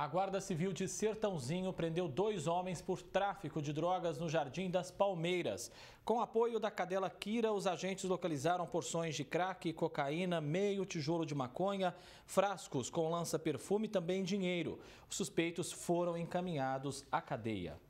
A Guarda Civil de Sertãozinho prendeu dois homens por tráfico de drogas no Jardim das Palmeiras. Com apoio da cadela Kira, os agentes localizaram porções de crack, cocaína, meio tijolo de maconha, frascos com lança-perfume e também dinheiro. Os suspeitos foram encaminhados à cadeia.